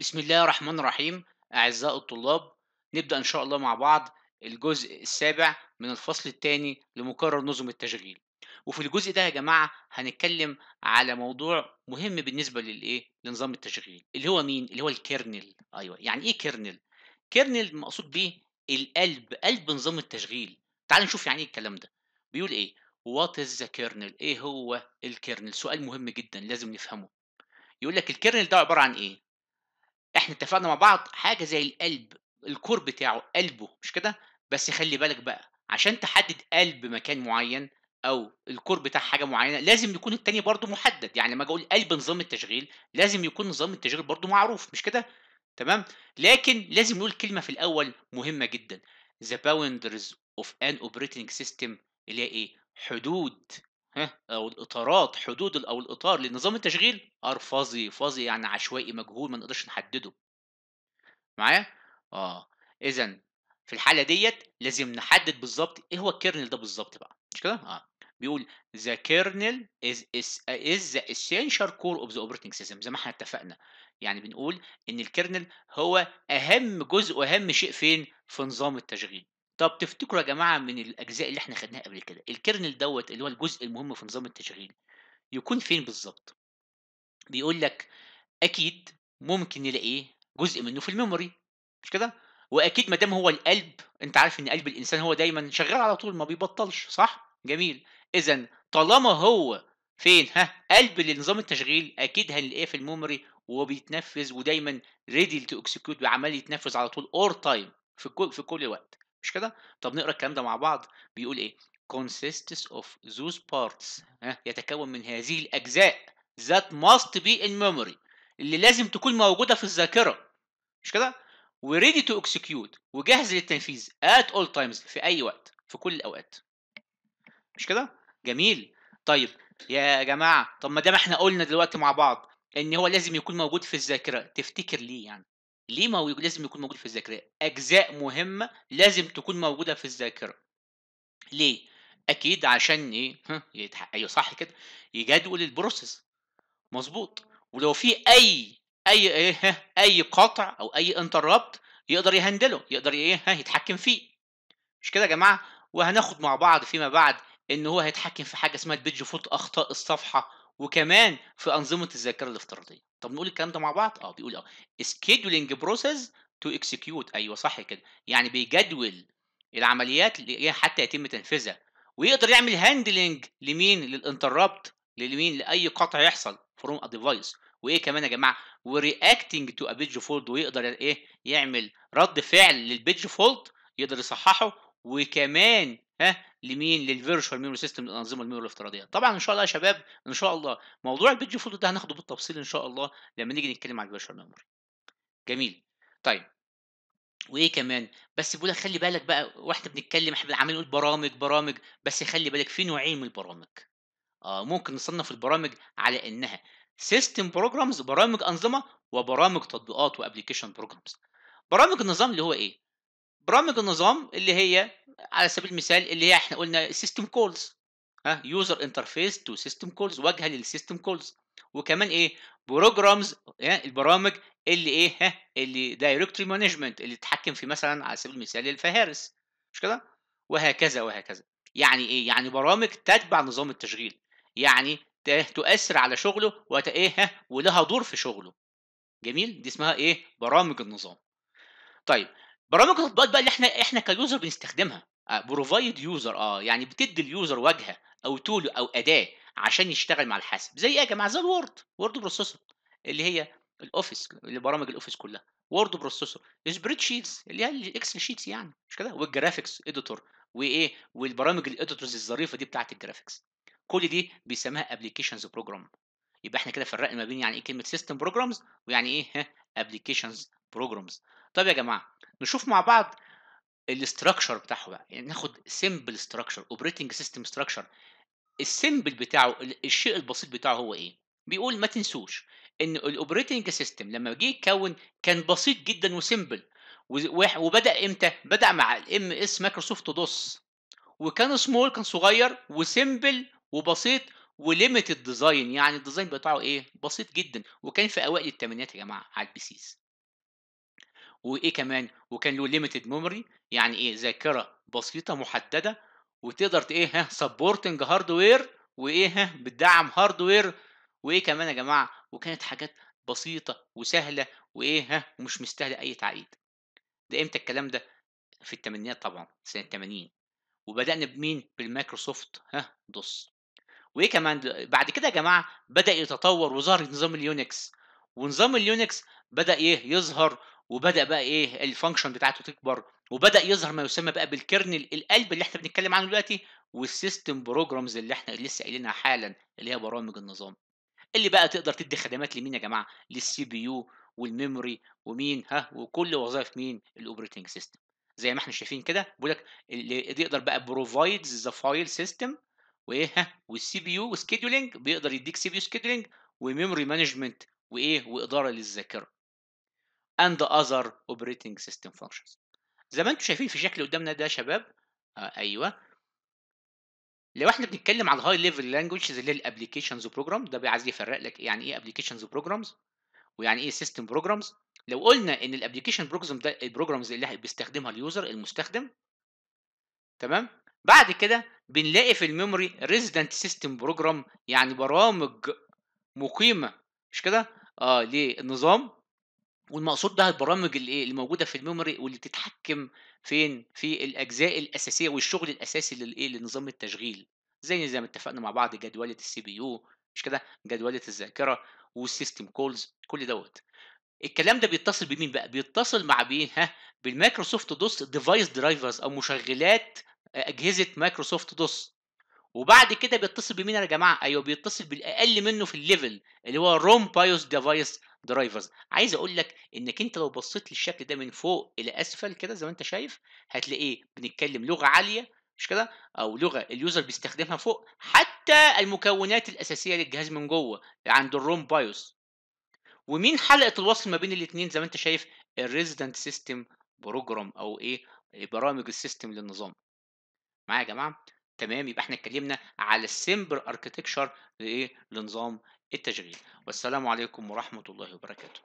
بسم الله الرحمن الرحيم أعزائي الطلاب نبدأ إن شاء الله مع بعض الجزء السابع من الفصل الثاني لمقرر نظم التشغيل وفي الجزء ده يا جماعة هنتكلم على موضوع مهم بالنسبة للإيه لنظام التشغيل اللي هو مين اللي هو الكيرنل أيوه يعني إيه كيرنل كيرنل مقصود بيه القلب قلب نظام التشغيل تعال نشوف يعني إيه الكلام ده بيقول إيه وات از كيرنل إيه هو الكيرنل سؤال مهم جدا لازم نفهمه يقول لك الكيرنل ده عبارة عن إيه احنا اتفقنا مع بعض حاجه زي القلب الكور بتاعه قلبه مش كده بس خلي بالك بقى عشان تحدد قلب مكان معين او الكور بتاع حاجه معينه لازم يكون التاني برضو محدد يعني لما اجي اقول قلب نظام التشغيل لازم يكون نظام التشغيل برضو معروف مش كده تمام لكن لازم نقول كلمه في الاول مهمه جدا the boundaries of an operating system اللي هي ايه حدود ها او الاطارات حدود او الاطار لنظام التشغيل ار آه، فظي يعني عشوائي مجهول ما نقدرش نحدده معايا اه اذا في الحاله ديت لازم نحدد بالظبط ايه هو الكيرنل ده بالظبط بقى مش كده اه بيقول the kernel is, is, is the essential core of the operating system زي ما احنا اتفقنا يعني بنقول ان الكيرنل هو اهم جزء واهم شيء فين في نظام التشغيل طب تفتكروا يا جماعه من الاجزاء اللي احنا خدناها قبل كده الكيرنل دوت اللي هو الجزء المهم في نظام التشغيل يكون فين بالظبط بيقول لك اكيد ممكن نلاقيه جزء منه في الميموري مش كده واكيد ما دام هو القلب انت عارف ان قلب الانسان هو دايما شغال على طول ما بيبطلش صح جميل اذا طالما هو فين ها قلب لنظام التشغيل اكيد هنلاقيه في الميموري وبيتنفذ ودايما ريدي تو اكسكيوت وعمال يتنفذ على طول اور تايم في كل في كل وقت مش كده طب نقرا الكلام ده مع بعض بيقول ايه consists of those parts ها يتكون من هذه الاجزاء that must be in memory اللي لازم تكون موجوده في الذاكره مش كده وريدي to execute وجاهز للتنفيذ at all times في اي وقت في كل الاوقات مش كده جميل طيب يا جماعه طب ما دام احنا قلنا دلوقتي مع بعض ان هو لازم يكون موجود في الذاكره تفتكر ليه يعني ليه ما لازم يكون موجود في الذاكره اجزاء مهمه لازم تكون موجوده في الذاكره ليه اكيد عشان ايه يتحقق ايوه صح كده يجدول البروسيس مظبوط ولو في اي اي ايه اي قطع او اي انتربت يقدر يهندله يقدر ايه يتحكم فيه مش كده يا جماعه وهناخد مع بعض فيما بعد ان هو هيتحكم في حاجه اسمها البيج فوت اخطاء الصفحه وكمان في انظمه الذاكره الافتراضيه طب نقول الكلام ده مع بعض اه بيقول اه سكيدولينج بروسيس تو اكسكيوت ايوه صح كده يعني بيجدول العمليات اللي حتى يتم تنفيذها ويقدر يعمل هاندلنج لمين للانتربت لمين لاي قطع يحصل فروم ا ديفايس وايه كمان يا جماعه ورياكتنج تو ا بيج فولد ويقدر ايه يعمل رد فعل للبيج فولد يقدر يصححه وكمان ها لمين للفيرشوال ميموري سيستم الانظمه الميموري الافتراضيه طبعا ان شاء الله يا شباب ان شاء الله موضوع البيج فولد ده هناخده بالتفصيل ان شاء الله لما نيجي نتكلم على الفيرشوال ميموري جميل طيب وايه كمان بس بقول لك خلي بالك بقى واحنا بنتكلم احنا عمالين نقول برامج برامج بس خلي بالك في نوعين من البرامج آه ممكن نصنف البرامج على انها سيستم بروجرامز برامج انظمه وبرامج تطبيقات وابلكيشن بروجرامز برامج النظام اللي هو ايه برامج النظام اللي هي على سبيل المثال اللي هي احنا قلنا سيستم كولز ها يوزر انترفيس تو سيستم كولز واجهه للسيستم كولز وكمان ايه بروجرامز البرامج اللي ايه ها اللي دايركتوري مانجمنت اللي تتحكم في مثلا على سبيل المثال الفهارس مش كده وهكذا وهكذا يعني ايه يعني برامج تتبع نظام التشغيل يعني تؤثر على شغله وت ايه ها ولها دور في شغله جميل دي اسمها ايه برامج النظام طيب برامج التطبيقات بقى اللي احنا احنا كيوزر بنستخدمها بروفايد آه، يوزر اه يعني بتدي اليوزر واجهه او تول او اداه عشان يشتغل مع الحاسب زي ايه يا جماعه زي الوورد وورد بروسيسور اللي هي الاوفيس اللي برامج الاوفيس كلها وورد بروسيسور سبريد شيتس اللي هي الاكسل شيتس يعني مش كده والجرافيكس اديتور وايه والبرامج الاديتورز الظريفه دي بتاعت الجرافيكس كل دي بيسموها ابلكيشنز بروجرام يبقى احنا كده فرقنا ما بين يعني ايه كلمه سيستم بروجرامز ويعني ايه ابلكيشنز بروجرامز طب يا جماعه نشوف مع بعض الاستراكشر بتاعه بقى يعني ناخد سيمبل استراكشر اوبريتنج سيستم استراكشر السيمبل بتاعه الشيء البسيط بتاعه هو ايه بيقول ما تنسوش ان الاوبريتنج سيستم لما جه يتكون كان بسيط جدا وسيمبل وبدا امتى بدا مع الام اس مايكروسوفت دوس وكان سمول كان صغير وسيمبل وبسيط وليميتد ديزاين يعني الديزاين بتاعه ايه بسيط جدا وكان في اوائل الثمانينات يا جماعه على البي سيز وايه كمان وكان له ليميتد ميموري يعني ايه ذاكره بسيطه محدده وتقدر ايه ها سبورتنج هاردوير وايه ها بتدعم هاردوير وايه كمان يا جماعه وكانت حاجات بسيطه وسهله وايه ها ومش مستاهله اي تعقيد ده امتى الكلام ده في الثمانينات طبعا سنه 80 وبدانا بمين بالمايكروسوفت ها دوس وايه كمان بعد كده يا جماعه بدا يتطور وظهر نظام اليونكس ونظام اليونكس بدا ايه يظهر وبدا بقى ايه الفانكشن بتاعته تكبر وبدا يظهر ما يسمى بقى بالكيرنل القلب اللي احنا بنتكلم عنه دلوقتي والسيستم بروجرامز اللي احنا لسه قايلينها حالا اللي هي برامج النظام اللي بقى تقدر تدي خدمات لمين يا جماعه للسي بي يو والميموري ومين ها وكل وظائف مين الاوبريتنج سيستم زي ما احنا شايفين كده بيقول لك اللي يقدر بقى بروفايدز ذا فايل سيستم وايه ها والسي بي يو سكيدولينج بيقدر يديك سي بي يو سكيدولينج وميموري مانجمنت وايه واداره للذاكره and other operating system functions زي ما انتم شايفين في الشكل قدامنا ده يا شباب آه ايوه لو احنا بنتكلم على الهاي ليفل لانجويجز اللي هي الابلكيشنز بروجرام ده بقى عايز يفرق لك يعني ايه ابلكيشنز بروجرامز ويعني ايه سيستم بروجرامز لو قلنا ان الابلكيشن بروجرام ده البروجرامز اللي بيستخدمها اليوزر المستخدم تمام بعد كده بنلاقي في الميموري ريزيدنت سيستم بروجرام يعني برامج مقيمه مش كده اه للنظام والمقصود بها البرامج اللي إيه؟ اللي موجوده في الميموري واللي بتتحكم فين في الاجزاء الاساسيه والشغل الاساسي للايه لنظام التشغيل زي زي ما اتفقنا مع بعض جدوله السي بي يو مش كده جدوله الذاكره والسيستم كولز كل دوت الكلام ده بيتصل بمين بقى بيتصل مع مين ها بالمايكروسوفت دوس ديفايس درايفرز او مشغلات اجهزه مايكروسوفت دوس وبعد كده بيتصل بمين يا جماعه ايوه بيتصل بالاقل منه في الليفل اللي هو روم بايوس ديفايس درايفرز عايز اقول لك انك انت لو بصيت للشكل ده من فوق الى اسفل كده زي ما انت شايف هتلاقيه بنتكلم لغه عاليه مش كده او لغه اليوزر بيستخدمها فوق حتى المكونات الاساسيه للجهاز من جوه عند الروم بايوس ومين حلقه الوصل ما بين الاثنين زي ما انت شايف الريزيدنت سيستم بروجرام او ايه برامج السيستم للنظام معايا يا جماعه تمام يبقى احنا اتكلمنا على السمبل اركتكشر لايه لنظام التشغيل والسلام عليكم ورحمه الله وبركاته